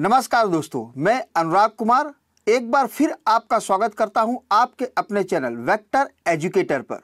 नमस्कार दोस्तों मैं अनुराग कुमार एक बार फिर आपका स्वागत करता हूं आपके अपने चैनल वेक्टर एजुकेटर पर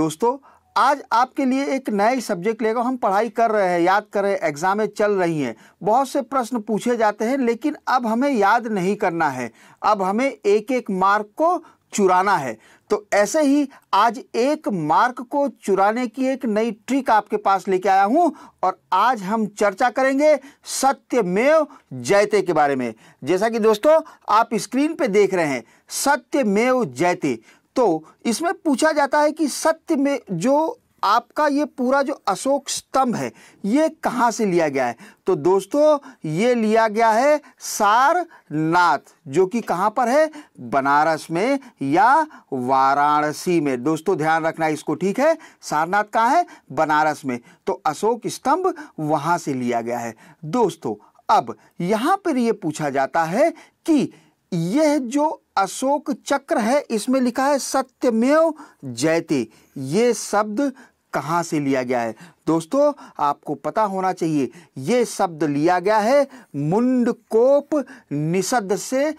दोस्तों आज आपके लिए एक नए सब्जेक्ट लेकर हम पढ़ाई कर रहे हैं याद कर रहे हैं एग्ज़ामें चल रही हैं बहुत से प्रश्न पूछे जाते हैं लेकिन अब हमें याद नहीं करना है अब हमें एक एक मार्क को चुराना है तो ऐसे ही आज एक मार्क को चुराने की एक नई ट्रिक आपके पास लेके आया हूं और आज हम चर्चा करेंगे सत्यमेव जयते के बारे में जैसा कि दोस्तों आप स्क्रीन पे देख रहे हैं सत्यमेव जयते तो इसमें पूछा जाता है कि सत्य में जो आपका ये पूरा जो अशोक स्तंभ है ये कहाँ से लिया गया है तो दोस्तों ये लिया गया है सारनाथ जो कि कहाँ पर है बनारस में या वाराणसी में दोस्तों ध्यान रखना इसको ठीक है सारनाथ कहाँ है बनारस में तो अशोक स्तंभ वहाँ से लिया गया है दोस्तों अब यहाँ पर ये पूछा जाता है कि यह जो अशोक चक्र है इसमें लिखा है सत्यमेव जयते ये शब्द कहाँ से लिया गया है दोस्तों आपको पता होना चाहिए ये शब्द लिया गया है मुंडकोप निषद से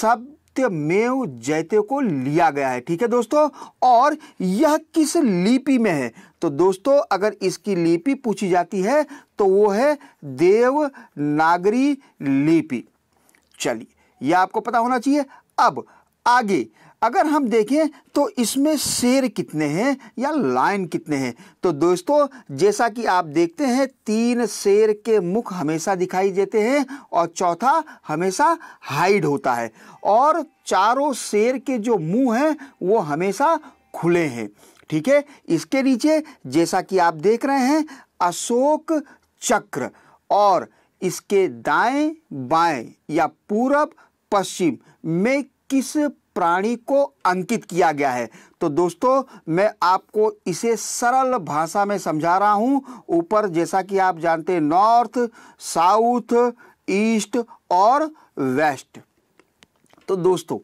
शब्द सत्यमेव जयते को लिया गया है ठीक है दोस्तों और यह किस लिपि में है तो दोस्तों अगर इसकी लिपि पूछी जाती है तो वो है देवनागरी लिपि चलिए ये आपको पता होना चाहिए अब आगे अगर हम देखें तो इसमें शेर कितने हैं या लाइन कितने हैं तो दोस्तों जैसा कि आप देखते हैं तीन शेर के मुख हमेशा दिखाई देते हैं और चौथा हमेशा हाइड होता है और चारों शेर के जो मुंह हैं वो हमेशा खुले हैं ठीक है इसके नीचे जैसा कि आप देख रहे हैं अशोक चक्र और इसके दाएं बाएं या पूरब पश्चिम में किस प्राणी को अंकित किया गया है तो दोस्तों मैं आपको इसे सरल भाषा में समझा रहा हूं ऊपर जैसा कि आप जानते हैं नॉर्थ साउथ ईस्ट और वेस्ट तो दोस्तों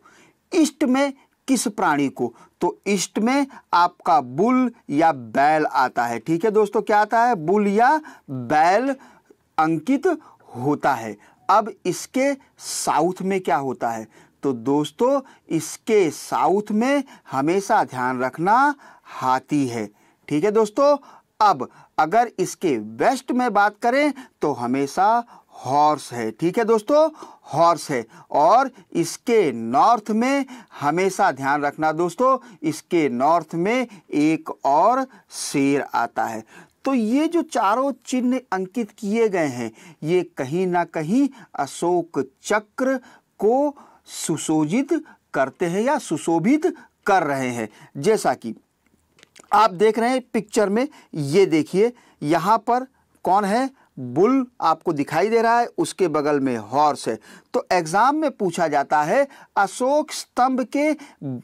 ईस्ट में किस प्राणी को तो ईस्ट में आपका बुल या बैल आता है ठीक है दोस्तों क्या आता है बुल या बैल अंकित होता है अब इसके साउथ में क्या होता है तो दोस्तों इसके साउथ में हमेशा ध्यान रखना हाथी है ठीक है दोस्तों अब अगर इसके वेस्ट में बात करें तो हमेशा हॉर्स है ठीक है दोस्तों हॉर्स है और इसके नॉर्थ में हमेशा ध्यान रखना दोस्तों इसके नॉर्थ में एक और शेर आता है तो ये जो चारों चिन्ह अंकित किए गए हैं ये कहीं ना कहीं अशोक चक्र को सुशोजित करते हैं या सुशोभित कर रहे हैं जैसा कि आप देख रहे हैं पिक्चर में ये देखिए यहाँ पर कौन है बुल आपको दिखाई दे रहा है उसके बगल में हॉर्स है तो एग्जाम में पूछा जाता है अशोक स्तंभ के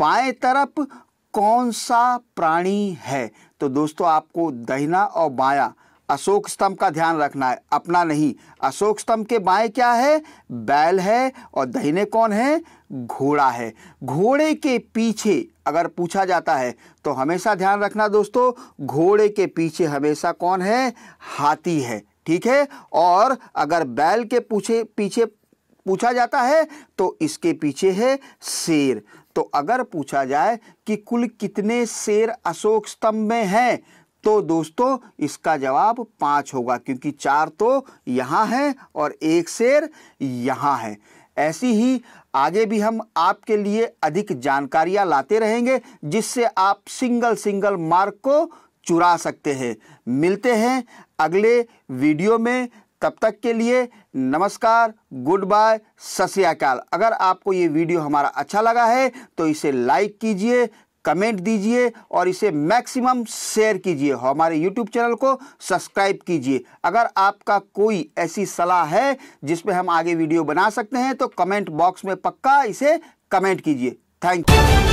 बाएं तरफ कौन सा प्राणी है तो दोस्तों आपको दहिना और बाया अशोक स्तंभ का ध्यान रखना है अपना नहीं अशोक स्तंभ के बाएं क्या है बैल है और दहिने कौन है घोड़ा है घोड़े के पीछे अगर पूछा जाता है तो हमेशा ध्यान रखना दोस्तों घोड़े के पीछे हमेशा कौन है हाथी है ठीक है और अगर बैल के पूछे पीछे पूछा जाता है तो इसके पीछे है शेर तो अगर पूछा जाए कि कुल कितने शेर अशोक स्तंभ में हैं तो दोस्तों इसका जवाब पाँच होगा क्योंकि चार तो यहाँ है और एक शेर यहाँ है ऐसी ही आगे भी हम आपके लिए अधिक जानकारियाँ लाते रहेंगे जिससे आप सिंगल सिंगल मार्क को चुरा सकते हैं मिलते हैं अगले वीडियो में तब तक के लिए नमस्कार गुड बाय सत्याकाल अगर आपको ये वीडियो हमारा अच्छा लगा है तो इसे लाइक कीजिए कमेंट दीजिए और इसे मैक्सिमम शेयर कीजिए हमारे यूट्यूब चैनल को सब्सक्राइब कीजिए अगर आपका कोई ऐसी सलाह है जिसमें हम आगे वीडियो बना सकते हैं तो कमेंट बॉक्स में पक्का इसे कमेंट कीजिए थैंक यू